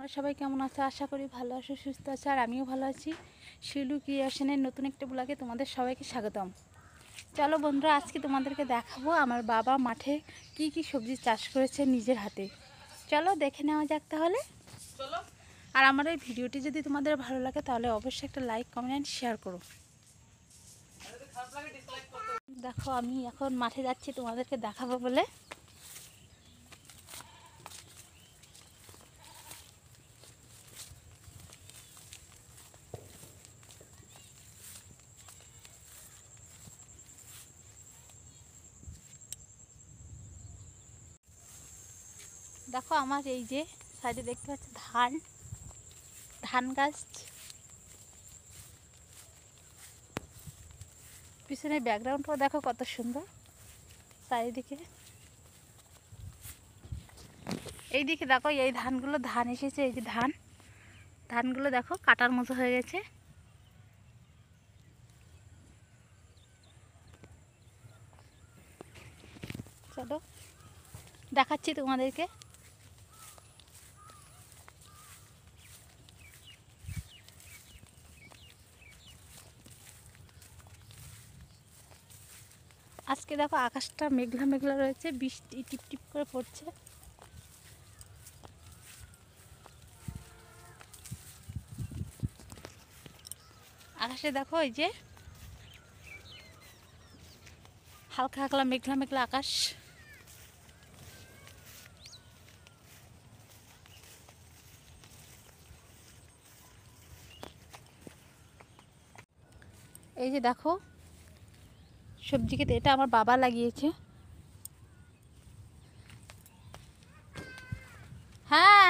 তোমরা সবাই কেমন আছো আশা করি ভালো আছো সুস্থ আছো আর আমিও ভালো আছি শিলু ক্রিয়েশনের নতুন একটা ব্লগে তোমাদের সবাইকে স্বাগতম চলো বন্ধুরা আজকে তোমাদেরকে দেখাবো আমার বাবা মাঠে কি কি সবজি চাষ করেছে নিজের হাতে চলো দেখে নেওয়া যাক তাহলে আর আমার এই ভিডিওটি যদি তোমাদের ভালো লাগে তাহলে অবশ্যই একটা লাইক কমেন্ট শেয়ার করো দেখো আমি এখন মাঠে যাচ্ছি তোমাদেরকে দেখাবো বলে দেখো আমার এই যে সাইডে দেখতে পাচ্ছ ধান ধান গাছ পিছনে ব্যাকগ্রাউন্ডটা দেখো কত সুন্দর চারিদিকে এইদিকে দেখো এই ধানগুলো ধান এসেছে এই যে ধান ধানগুলো দেখো কাটার মতো হয়ে গেছে চলো দেখাচ্ছি তোমাদেরকে আজকে দেখো আকাশটা মেঘলা মেঘলা রয়েছে বৃষ্টি টিপ টিপ করে পড়ছে আকাশে দেখো ওই যে হালকা হালকা মেঘলা মেঘলা আকাশ এই যে দেখো সবজি খেতে এটা আমার বাবা লাগিয়েছে হ্যাঁ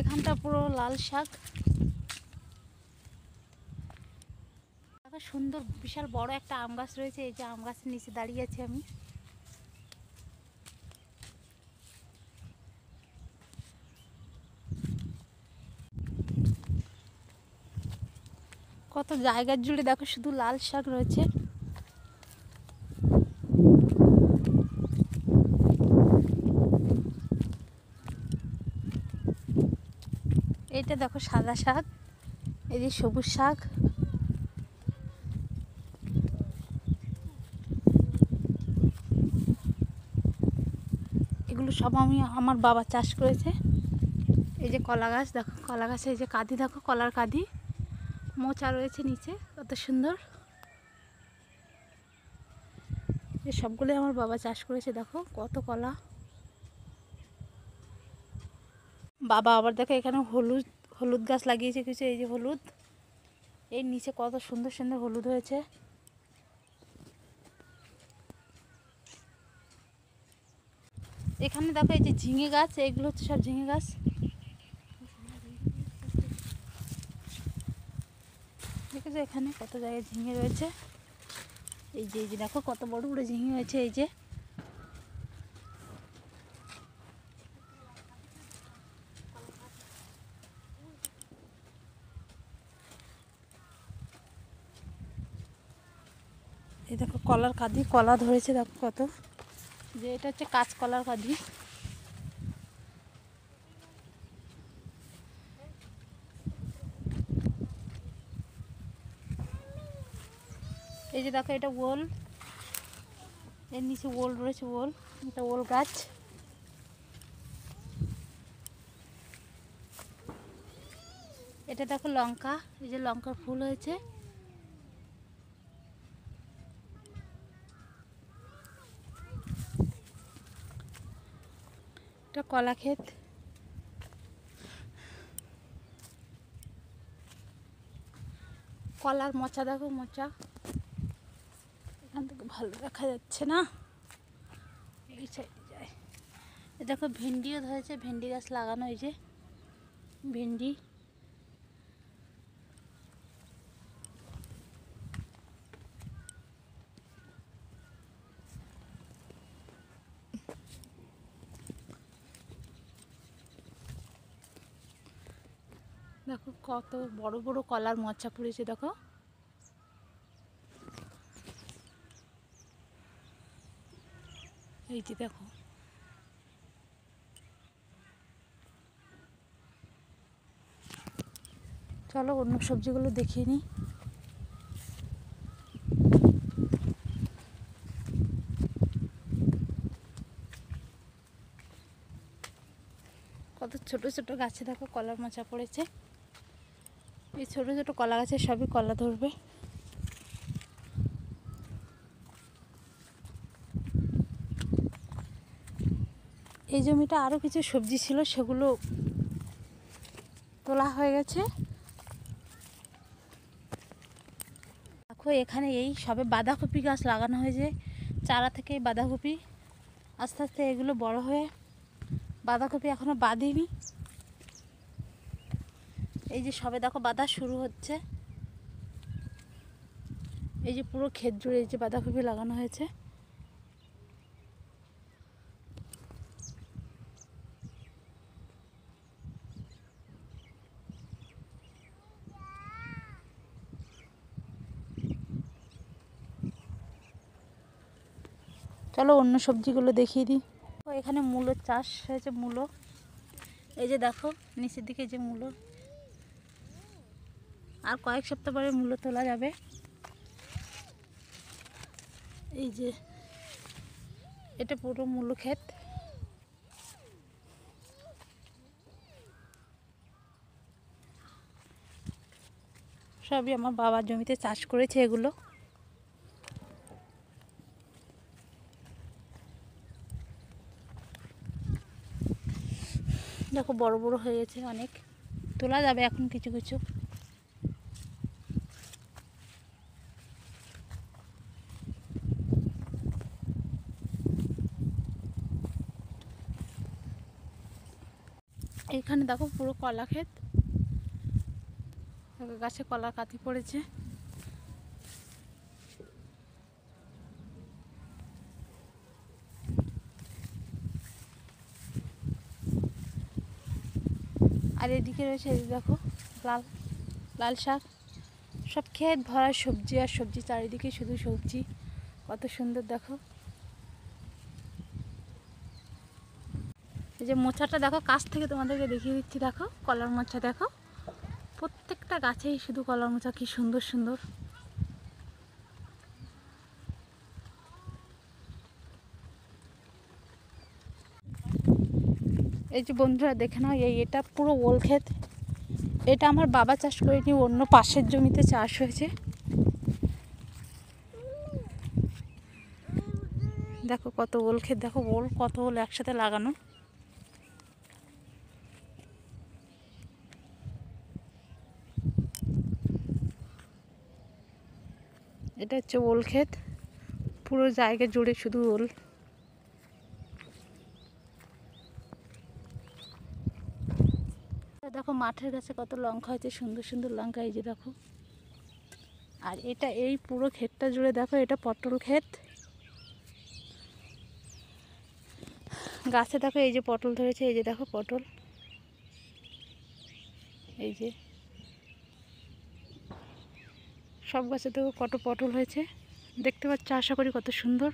এখানটা পুরো লাল শাক সুন্দর বিশাল বড় একটা আম গাছ রয়েছে এই যে আম গাছের নিচে দাঁড়িয়ে আছি আমি কত জায়গার জুড়ে দেখো শুধু লাল শাক রয়েছে এটা দেখো সাদা শাক এই যে সবুজ শাক এগুলো সব আমি আমার বাবা চাষ করেছে এই যে কলা গাছ দেখো কলা গাছে এই যে কাঁদি দেখো কলার কাঁদি মোচা রয়েছে নিচে কত সুন্দর সবগুলোই আমার বাবা চাষ করেছে দেখো কত কলা বাবা আবার দেখো এখানে হলুদ হলুদ গাছ লাগিয়েছে কিছু এই যে হলুদ এই নিচে কত সুন্দর সুন্দর হলুদ হয়েছে এখানে দেখো এই যে ঝিঙে গাছ এগুলো হচ্ছে সব ঝিঙে গাছ যে এখানে কত জায়গায় ঝিঙে রয়েছে এই যে এই যে দেখো কত বড় বড় ঝিঙে রয়েছে এই যে এই দেখো কলার কাঁধি কলা ধরেছে দেখো কত যে এটা হচ্ছে কাঁচকলার কাঁধি এই যে দেখো এটা ওল এর নিচে ওল রয়েছে ওল এটা ওল গাছ এটা দেখো লঙ্কা এই যে লঙ্কার ফুল হয়েছে এটা কলা ক্ষেত কলার মোচা দেখো মোচা ভালো দেখা যাচ্ছে না এই সাইডে যায় দেখো ভেন্ডিও ধরেছে ভেন্ডি গাছ লাগানো হয়েছে ভেন্ডি দেখো কত বড় বড় কলার মচা পড়েছে দেখো এই যে দেখো চলো অন্য সবজিগুলো দেখিয়ে নি কত ছোট ছোট গাছে দেখো কলার মোচা পড়েছে এই ছোট ছোট কলা গাছে সবই কলা ধরবে এই জমিটা আরও কিছু সবজি ছিল সেগুলো তোলা হয়ে গেছে দেখো এখানে এই সবে বাঁধাকপি গাছ লাগানো হয়েছে চারা থেকে বাঁধাকপি আস্তে আস্তে এগুলো বড় হয়ে বাঁধাকপি এখনও বাঁধিনি এই যে সবে দেখো বাঁধা শুরু হচ্ছে এই যে পুরো ক্ষেত জুড়ে এই যে বাঁধাকপি লাগানো হয়েছে চলো অন্য সবজিগুলো দেখিয়ে দিই এখানে মূলো চাষ হয়েছে মূলো এই যে দেখো নিচের দিকে যে মূলো আর কয়েক সপ্তাহ পরে মূলো তোলা যাবে এই যে এটা পুরো মূলো ক্ষেত সবই আমার বাবার জমিতে চাষ করেছে এগুলো দেখো বড় বড় হয়ে গেছে অনেক তোলা যাবে এখন কিছু কিছু এখানে দেখো পুরো কলা ক্ষেত গাছে কলা কাতি পড়েছে আর এদিকে রয়েছে দেখো লাল লাল শাক সব খেয়ে ভরা সবজি আর সবজি চারিদিকে শুধু সবজি কত সুন্দর দেখো এই যে মোচাটা দেখো কাছ থেকে তোমাদেরকে দেখিয়ে দিচ্ছি দেখো কলার মোচা দেখো প্রত্যেকটা গাছেই শুধু কলার মোচা কি সুন্দর সুন্দর এই যে বন্ধুরা দেখে নাও এই এটা পুরো ওল ক্ষেত এটা আমার বাবা চাষ করেনি অন্য পাশের জমিতে চাষ হয়েছে দেখো কত ওল ক্ষেত দেখো ওল কত ওল একসাথে লাগানো এটা হচ্ছে ওল ক্ষেত পুরো জায়গা জুড়ে শুধু ওল দেখো মাঠের গাছে কত লঙ্কা হয়েছে সুন্দর সুন্দর লঙ্কা এই যে দেখো আর এটা এই পুরো ক্ষেতটা জুড়ে দেখো এটা পটল ক্ষেত গাছে দেখো এই যে পটল ধরেছে এই যে দেখো পটল এই যে সব গাছে দেখো কত পটল হয়েছে দেখতে পাচ্ছ আশা করি কত সুন্দর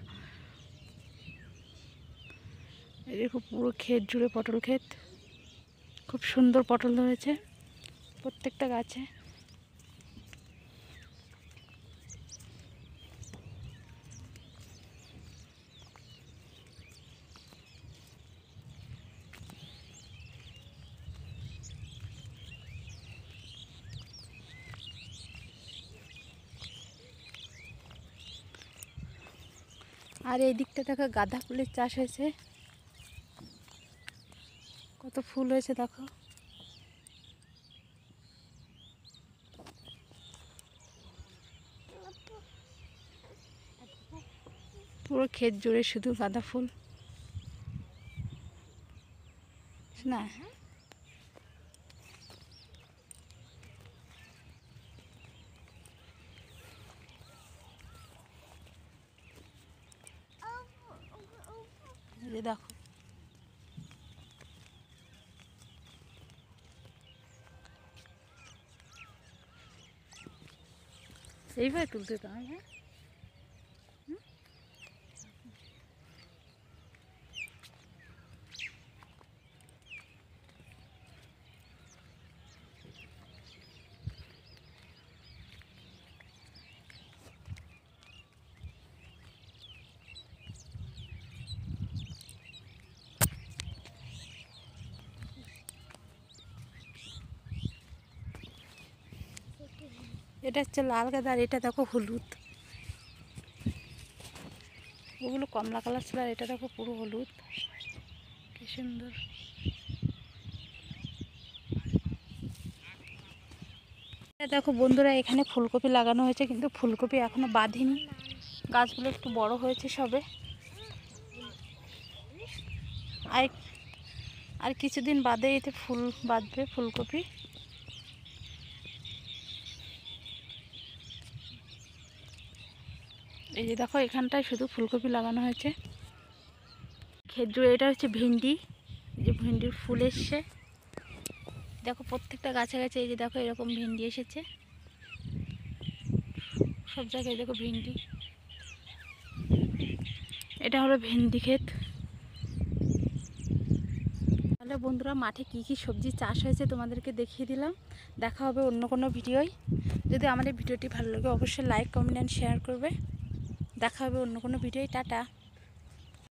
এই দেখো পুরো ক্ষেত জুড়ে পটল ক্ষেত খুব সুন্দর পটল ধরেছে প্রত্যেকটা গাছে আর এই দিকটা দেখো গাঁদা ফুলের চাষ হয়েছে কত ফুল হয়েছে দেখো পুরো ক্ষেত জুড়ে শুধু গাঁদা ফুল না দেখো এইভাবে তুলতে তো হ্যাঁ এটা হচ্ছে লাল গাঁদা আর এটা দেখো হলুদ ওগুলো কমলা কালার ছিল আর এটা দেখো পুরো হলুদ কি সুন্দর দেখো বন্ধুরা এখানে ফুলকপি লাগানো হয়েছে কিন্তু ফুলকপি এখনও বাঁধিনি গাছগুলো একটু বড় হয়েছে সবে আর আর কিছুদিন বাদে এতে ফুল বাঁধবে ফুলকপি এই যে দেখো এখানটায় শুধু ফুলকপি লাগানো হয়েছে খেজুর এটা হচ্ছে ভেন্ডি যে ভেন্ডির ফুল এসছে দেখো প্রত্যেকটা গাছে গাছে এই যে দেখো এরকম ভেন্ডি এসেছে সব জায়গায় দেখো ভেন্ডি এটা হলো ভেন্ডি ক্ষেত তাহলে বন্ধুরা মাঠে কি কি সবজি চাষ হয়েছে তোমাদেরকে দেখিয়ে দিলাম দেখা হবে অন্য কোনো ভিডিওয় যদি আমার এই ভিডিওটি ভালো লাগে অবশ্যই লাইক কমেন্ট অ্যান্ড শেয়ার করবে দেখা হবে অন্য কোনো ভিডিওয় টাটা